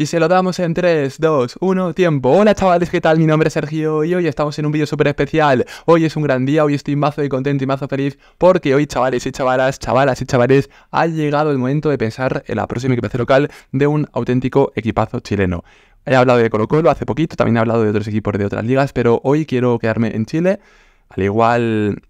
Y se lo damos en 3, 2, 1, tiempo. Hola chavales, ¿qué tal? Mi nombre es Sergio y hoy estamos en un vídeo súper especial. Hoy es un gran día, hoy estoy mazo de contento y mazo feliz porque hoy chavales y chavalas, chavalas y chavales, ha llegado el momento de pensar en la próxima equipación local de un auténtico equipazo chileno. He hablado de Colo Colo hace poquito, también he hablado de otros equipos de otras ligas, pero hoy quiero quedarme en Chile. Al igual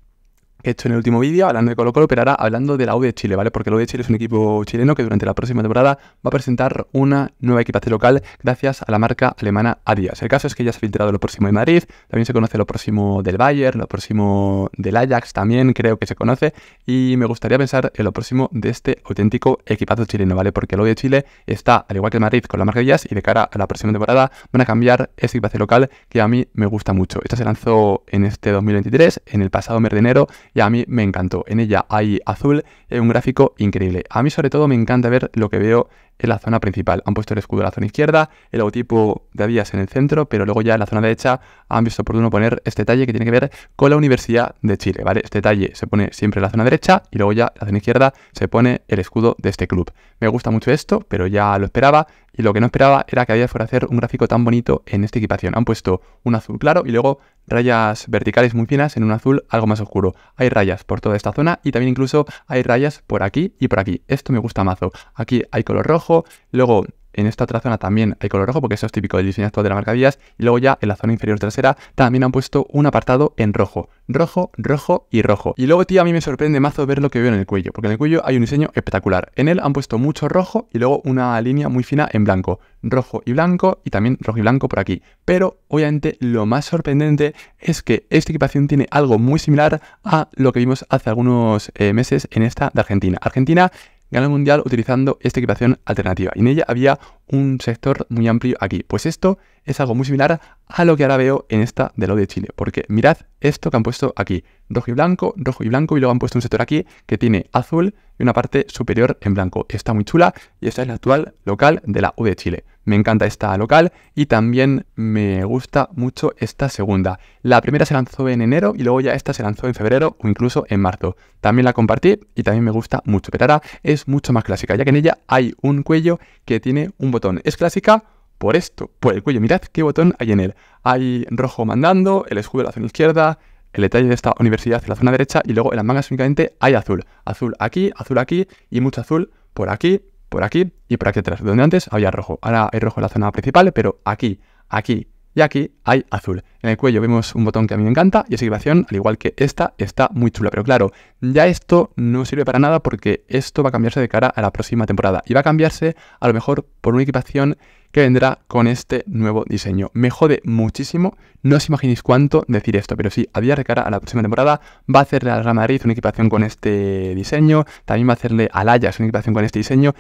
hecho en el último vídeo hablando de Colo Colo, pero ahora hablando de la U de Chile, ¿vale? Porque la U de Chile es un equipo chileno que durante la próxima temporada va a presentar una nueva equipación local gracias a la marca alemana Adidas. El caso es que ya se ha filtrado lo próximo de Madrid, también se conoce lo próximo del Bayern, lo próximo del Ajax también creo que se conoce y me gustaría pensar en lo próximo de este auténtico equipazo chileno, ¿vale? Porque la U de Chile está, al igual que el Madrid, con la marca Adidas y de cara a la próxima temporada van a cambiar este equipación local que a mí me gusta mucho. Esta se lanzó en este 2023, en el pasado mes de enero y a mí me encantó. En ella hay azul, eh, un gráfico increíble. A mí sobre todo me encanta ver lo que veo en la zona principal. Han puesto el escudo en la zona izquierda, el logotipo de Adidas en el centro, pero luego ya en la zona derecha han visto oportuno poner este detalle que tiene que ver con la Universidad de Chile, ¿vale? Este detalle se pone siempre en la zona derecha y luego ya en la zona izquierda se pone el escudo de este club. Me gusta mucho esto, pero ya lo esperaba y lo que no esperaba era que Adidas fuera a hacer un gráfico tan bonito en esta equipación. Han puesto un azul claro y luego rayas verticales muy finas en un azul algo más oscuro. Hay rayas por toda esta zona y también incluso hay rayas por aquí y por aquí. Esto me gusta mazo. Aquí hay color rojo luego en esta otra zona también hay color rojo porque eso es típico del diseño actual de la marca y luego ya en la zona inferior trasera también han puesto un apartado en rojo, rojo, rojo y rojo. Y luego tío a mí me sorprende mazo ver lo que veo en el cuello, porque en el cuello hay un diseño espectacular. En él han puesto mucho rojo y luego una línea muy fina en blanco, rojo y blanco y también rojo y blanco por aquí. Pero obviamente lo más sorprendente es que esta equipación tiene algo muy similar a lo que vimos hace algunos eh, meses en esta de Argentina. Argentina ganó el mundial utilizando esta equipación alternativa. Y en ella había un sector muy amplio aquí. Pues esto es algo muy similar a lo que ahora veo en esta de U de Chile. Porque mirad esto que han puesto aquí, rojo y blanco, rojo y blanco, y luego han puesto un sector aquí que tiene azul y una parte superior en blanco. Está muy chula y esta es la actual local de la U de Chile. Me encanta esta local y también me gusta mucho esta segunda. La primera se lanzó en enero y luego ya esta se lanzó en febrero o incluso en marzo. También la compartí y también me gusta mucho, pero ahora es mucho más clásica, ya que en ella hay un cuello que tiene un botón. Es clásica por esto, por el pues, cuello. Mirad qué botón hay en él. Hay rojo mandando, el escudo en la zona izquierda, el detalle de esta universidad en la zona derecha y luego en las mangas únicamente hay azul. Azul aquí, azul aquí y mucho azul por aquí, por aquí y por aquí atrás. Donde antes había rojo. Ahora hay rojo en la zona principal, pero aquí, aquí y aquí hay azul. En el cuello vemos un botón que a mí me encanta y esa equipación, al igual que esta, está muy chula. Pero claro, ya esto no sirve para nada porque esto va a cambiarse de cara a la próxima temporada. Y va a cambiarse a lo mejor por una equipación que vendrá con este nuevo diseño. Me jode muchísimo, no os imaginéis cuánto decir esto, pero sí, a día de cara a la próxima temporada va a hacerle al Real Madrid una equipación con este diseño, también va a hacerle al Ajax una equipación con este diseño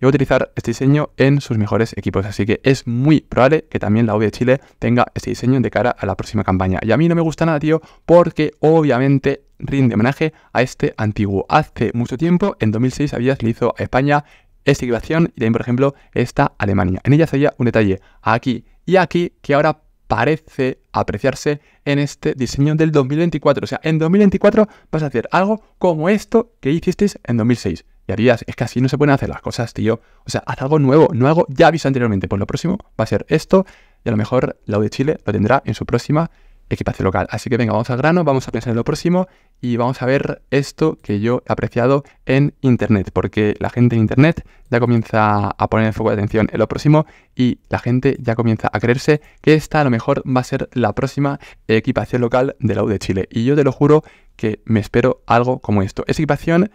y a utilizar este diseño en sus mejores equipos. Así que es muy probable que también la OV de Chile tenga este diseño de cara a la próxima campaña. Y a mí no me gusta nada, tío, porque obviamente rinde homenaje a este antiguo. Hace mucho tiempo, en 2006, habías le hizo a España esta equipación y también, por ejemplo, esta Alemania. En ella se veía un detalle aquí y aquí que ahora parece apreciarse en este diseño del 2024. O sea, en 2024 vas a hacer algo como esto que hicisteis en 2006. Y harías, es que así no se pueden hacer las cosas, tío. O sea, haz algo nuevo, no hago ya visto anteriormente. Pues lo próximo va a ser esto y a lo mejor la U de Chile lo tendrá en su próxima equipación local. Así que venga, vamos al grano, vamos a pensar en lo próximo y vamos a ver esto que yo he apreciado en Internet, porque la gente en Internet ya comienza a poner el foco de atención en lo próximo y la gente ya comienza a creerse que esta a lo mejor va a ser la próxima equipación local de la U de Chile. Y yo te lo juro que me espero algo como esto. Esa equipación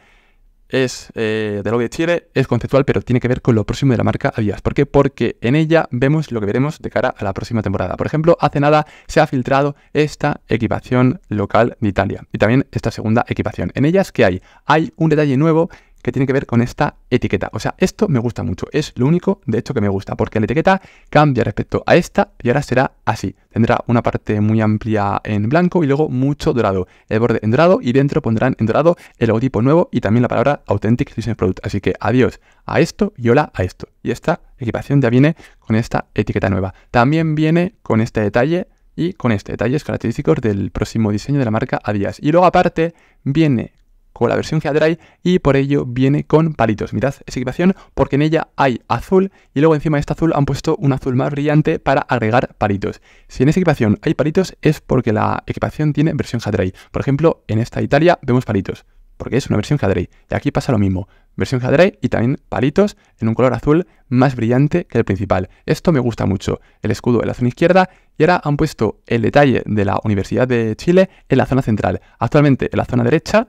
es eh, de lo de Chile, es conceptual, pero tiene que ver con lo próximo de la marca vías. ¿Por qué? Porque en ella vemos lo que veremos de cara a la próxima temporada. Por ejemplo, hace nada se ha filtrado esta equipación local de Italia y también esta segunda equipación. En ellas, ¿qué hay? Hay un detalle nuevo que tiene que ver con esta etiqueta. O sea, esto me gusta mucho. Es lo único, de hecho, que me gusta, porque la etiqueta cambia respecto a esta y ahora será así. Tendrá una parte muy amplia en blanco y luego mucho dorado. El borde en dorado y dentro pondrán en dorado el logotipo nuevo y también la palabra Authentic Business Product. Así que adiós a esto y hola a esto. Y esta equipación ya viene con esta etiqueta nueva. También viene con este detalle y con este detalles característicos del próximo diseño de la marca Adidas. Y luego aparte viene con la versión Jadray y por ello viene con palitos. Mirad esa equipación porque en ella hay azul y luego encima de este azul han puesto un azul más brillante para agregar palitos. Si en esa equipación hay palitos es porque la equipación tiene versión Hadrey. Por ejemplo, en esta Italia vemos palitos porque es una versión Hadrey. Y aquí pasa lo mismo. Versión Jadray y también palitos en un color azul más brillante que el principal. Esto me gusta mucho. El escudo en la zona izquierda y ahora han puesto el detalle de la Universidad de Chile en la zona central. Actualmente en la zona derecha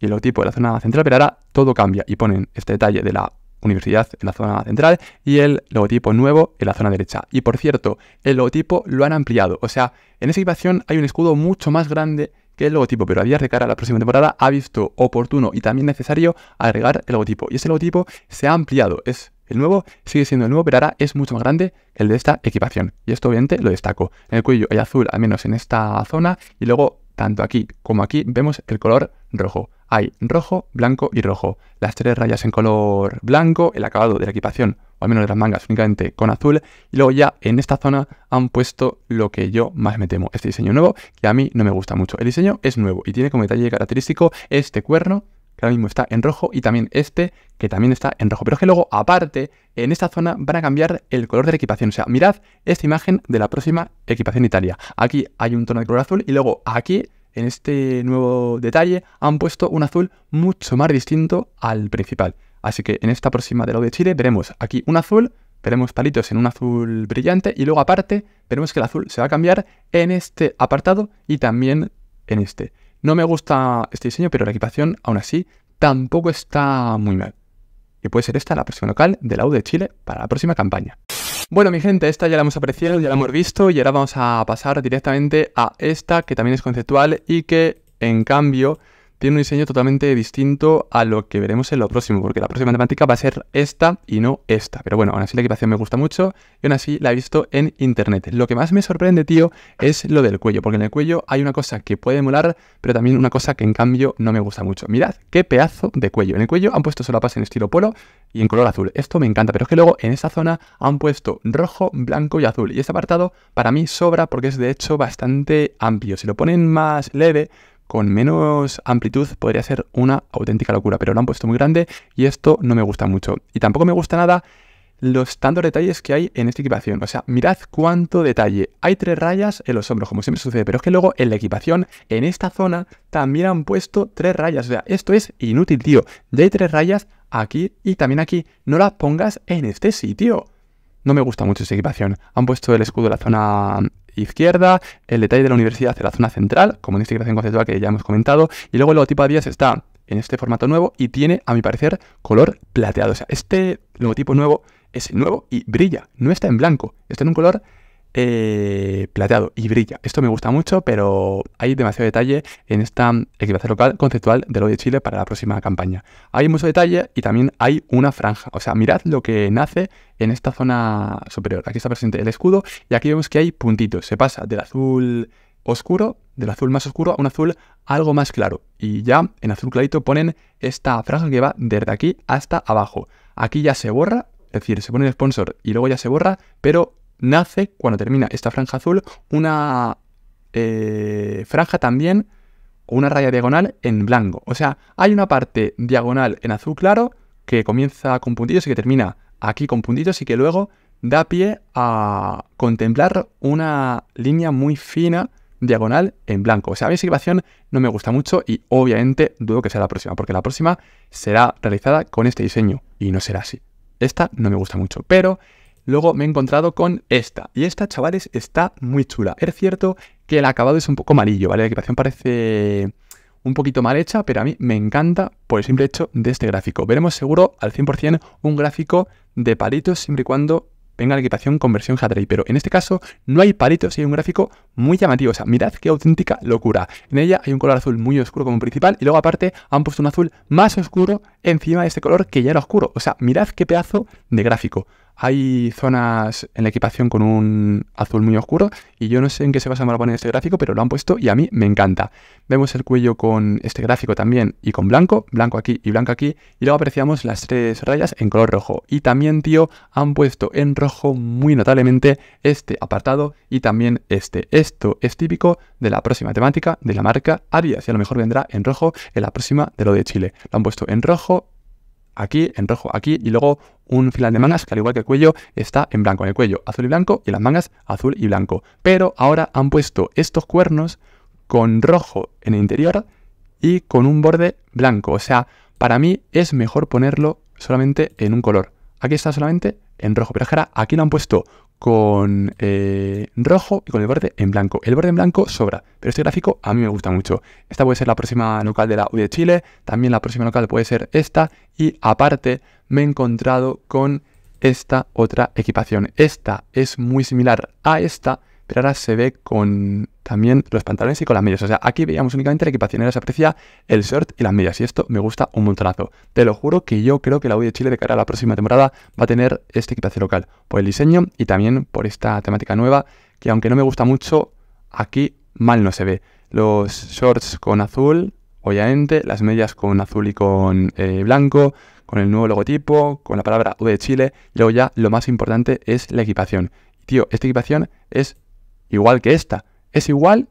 y el logotipo de la zona central, pero ahora todo cambia y ponen este detalle de la universidad en la zona central y el logotipo nuevo en la zona derecha. Y por cierto, el logotipo lo han ampliado, o sea, en esa equipación hay un escudo mucho más grande que el logotipo, pero a día de cara a la próxima temporada ha visto oportuno y también necesario agregar el logotipo. Y ese logotipo se ha ampliado, es el nuevo sigue siendo el nuevo, pero ahora es mucho más grande que el de esta equipación. Y esto obviamente lo destaco. En el cuello hay azul, al menos en esta zona, y luego tanto aquí como aquí vemos el color rojo hay rojo, blanco y rojo. Las tres rayas en color blanco, el acabado de la equipación, o al menos de las mangas, únicamente con azul. Y luego ya en esta zona han puesto lo que yo más me temo, este diseño nuevo, que a mí no me gusta mucho. El diseño es nuevo y tiene como detalle característico este cuerno, que ahora mismo está en rojo, y también este, que también está en rojo. Pero es que luego, aparte, en esta zona van a cambiar el color de la equipación. O sea, mirad esta imagen de la próxima equipación Italia. Aquí hay un tono de color azul y luego aquí en este nuevo detalle han puesto un azul mucho más distinto al principal. Así que en esta próxima de U de Chile veremos aquí un azul, veremos palitos en un azul brillante y luego aparte veremos que el azul se va a cambiar en este apartado y también en este. No me gusta este diseño, pero la equipación aún así tampoco está muy mal. Y puede ser esta la próxima local de la U de Chile para la próxima campaña. Bueno, mi gente, esta ya la hemos apreciado, ya la hemos visto y ahora vamos a pasar directamente a esta que también es conceptual y que, en cambio, tiene un diseño totalmente distinto a lo que veremos en lo próximo, porque la próxima temática va a ser esta y no esta. Pero bueno, aún así la equipación me gusta mucho y aún así la he visto en internet. Lo que más me sorprende, tío, es lo del cuello, porque en el cuello hay una cosa que puede molar, pero también una cosa que en cambio no me gusta mucho. Mirad qué pedazo de cuello. En el cuello han puesto solapas en estilo polo y en color azul. Esto me encanta, pero es que luego en esta zona han puesto rojo, blanco y azul. Y este apartado para mí sobra porque es de hecho bastante amplio. Si lo ponen más leve, con menos amplitud podría ser una auténtica locura, pero lo han puesto muy grande y esto no me gusta mucho. Y tampoco me gusta nada los tantos detalles que hay en esta equipación. O sea, mirad cuánto detalle. Hay tres rayas en los hombros, como siempre sucede, pero es que luego en la equipación, en esta zona, también han puesto tres rayas. O sea, esto es inútil, tío. de hay tres rayas aquí y también aquí. No las pongas en este sitio. No me gusta mucho esa equipación. Han puesto el escudo en la zona izquierda, el detalle de la universidad en la zona central, como en esta conceptual que ya hemos comentado, y luego el logotipo a 10 está en este formato nuevo y tiene, a mi parecer, color plateado. O sea, este logotipo nuevo es nuevo y brilla, no está en blanco, está en un color eh, plateado y brilla. Esto me gusta mucho, pero hay demasiado detalle en esta equipación local conceptual de lo de Chile para la próxima campaña. Hay mucho detalle y también hay una franja. O sea, mirad lo que nace en esta zona superior. Aquí está presente el escudo y aquí vemos que hay puntitos. Se pasa del azul oscuro, del azul más oscuro a un azul algo más claro. Y ya en azul clarito ponen esta franja que va desde aquí hasta abajo. Aquí ya se borra, es decir, se pone el sponsor y luego ya se borra, pero nace, cuando termina esta franja azul, una eh, franja también, una raya diagonal en blanco. O sea, hay una parte diagonal en azul claro que comienza con puntitos y que termina aquí con puntitos y que luego da pie a contemplar una línea muy fina diagonal en blanco. O sea, a mí esa no me gusta mucho y obviamente dudo que sea la próxima, porque la próxima será realizada con este diseño y no será así. Esta no me gusta mucho, pero luego me he encontrado con esta. Y esta, chavales, está muy chula. Es cierto que el acabado es un poco amarillo, ¿vale? La equipación parece un poquito mal hecha, pero a mí me encanta por el simple hecho de este gráfico. Veremos seguro al 100% un gráfico de palitos siempre y cuando venga la equipación con versión Hadray, pero en este caso no hay palitos y hay un gráfico muy llamativo. O sea, mirad qué auténtica locura. En ella hay un color azul muy oscuro como principal y luego aparte han puesto un azul más oscuro encima de este color que ya era oscuro. O sea, mirad qué pedazo de gráfico hay zonas en la equipación con un azul muy oscuro y yo no sé en qué se basa para poner este gráfico, pero lo han puesto y a mí me encanta. Vemos el cuello con este gráfico también y con blanco, blanco aquí y blanco aquí y luego apreciamos las tres rayas en color rojo. Y también, tío, han puesto en rojo muy notablemente este apartado y también este. Esto es típico de la próxima temática de la marca Arias y a lo mejor vendrá en rojo en la próxima de lo de Chile. Lo han puesto en rojo, aquí en rojo, aquí y luego un final de mangas que al igual que el cuello está en blanco, en el cuello azul y blanco y las mangas azul y blanco. Pero ahora han puesto estos cuernos con rojo en el interior y con un borde blanco. O sea, para mí es mejor ponerlo solamente en un color. Aquí está solamente en rojo. Pero ahora aquí lo han puesto con eh, rojo y con el borde en blanco. El borde en blanco sobra, pero este gráfico a mí me gusta mucho. Esta puede ser la próxima local de la U de Chile, también la próxima local puede ser esta y aparte me he encontrado con esta otra equipación. Esta es muy similar a esta, pero ahora se ve con también los pantalones y con las medias. O sea, aquí veíamos únicamente la equipación, ahora se aprecia el short y las medias. Y esto me gusta un montonazo. Te lo juro que yo creo que la U de Chile de cara a la próxima temporada va a tener este equipaje local. Por el diseño y también por esta temática nueva, que aunque no me gusta mucho, aquí mal no se ve. Los shorts con azul, obviamente, las medias con azul y con eh, blanco, con el nuevo logotipo, con la palabra U de Chile, luego ya lo más importante es la equipación. Tío, esta equipación es igual que esta. Es igual,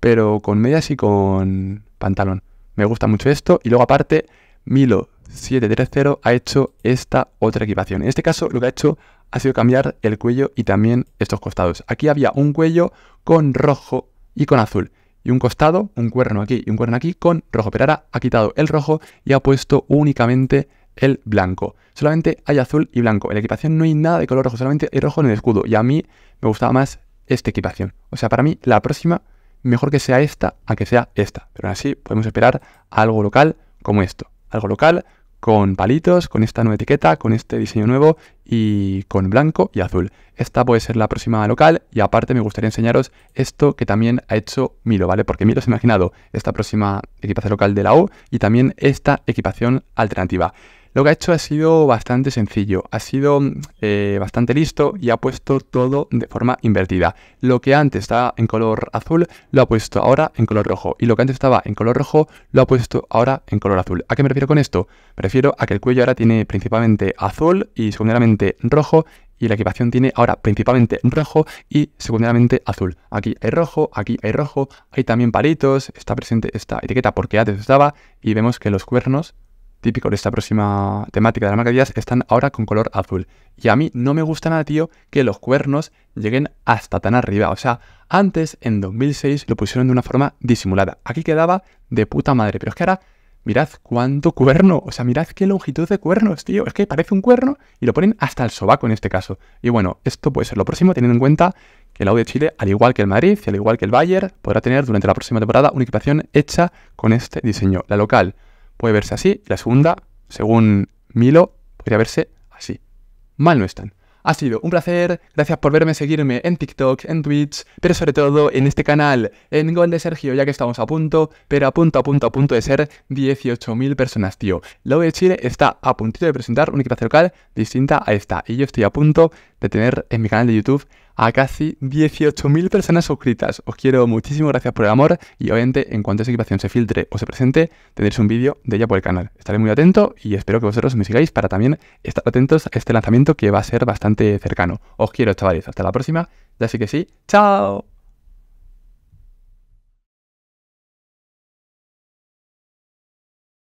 pero con medias y con pantalón. Me gusta mucho esto. Y luego aparte, Milo 730 ha hecho esta otra equipación. En este caso lo que ha hecho ha sido cambiar el cuello y también estos costados. Aquí había un cuello con rojo y con azul. Y un costado, un cuerno aquí y un cuerno aquí con rojo. Pero ahora ha quitado el rojo y ha puesto únicamente el blanco. Solamente hay azul y blanco. En la equipación no hay nada de color rojo, solamente hay rojo en el escudo. Y a mí me gustaba más esta equipación. O sea, para mí, la próxima, mejor que sea esta a que sea esta. Pero aún así, podemos esperar algo local como esto. Algo local con palitos, con esta nueva etiqueta, con este diseño nuevo y con blanco y azul. Esta puede ser la próxima local y aparte me gustaría enseñaros esto que también ha hecho Milo, ¿vale? Porque Milo se ha imaginado esta próxima equipación local de la O y también esta equipación alternativa. Lo que ha hecho ha sido bastante sencillo, ha sido eh, bastante listo y ha puesto todo de forma invertida. Lo que antes estaba en color azul lo ha puesto ahora en color rojo y lo que antes estaba en color rojo lo ha puesto ahora en color azul. ¿A qué me refiero con esto? Me refiero a que el cuello ahora tiene principalmente azul y secundariamente rojo y la equipación tiene ahora principalmente rojo y secundariamente azul. Aquí hay rojo, aquí hay rojo, hay también palitos, está presente esta etiqueta porque antes estaba y vemos que los cuernos típico de esta próxima temática de la marca están ahora con color azul. Y a mí no me gusta nada, tío, que los cuernos lleguen hasta tan arriba. O sea, antes, en 2006, lo pusieron de una forma disimulada. Aquí quedaba de puta madre, pero es que ahora... Mirad cuánto cuerno, o sea, mirad qué longitud de cuernos, tío. Es que parece un cuerno y lo ponen hasta el sobaco en este caso. Y bueno, esto puede ser lo próximo, teniendo en cuenta que el Audi de Chile, al igual que el Madrid y al igual que el Bayern, podrá tener durante la próxima temporada una equipación hecha con este diseño. La local, puede verse así, la segunda, según Milo, podría verse así. Mal no están. Ha sido un placer, gracias por verme, seguirme en TikTok, en Twitch, pero sobre todo en este canal, en Gol de Sergio, ya que estamos a punto, pero a punto, a punto, a punto de ser 18.000 personas, tío. La de Chile está a puntito de presentar una clase local distinta a esta, y yo estoy a punto de tener en mi canal de YouTube a casi 18.000 personas suscritas. Os quiero muchísimo, gracias por el amor y obviamente en cuanto esa equipación se filtre o se presente, tendréis un vídeo de ella por el canal. Estaré muy atento y espero que vosotros me sigáis para también estar atentos a este lanzamiento que va a ser bastante cercano. Os quiero, chavales. Hasta la próxima. Ya sé que sí. ¡Chao!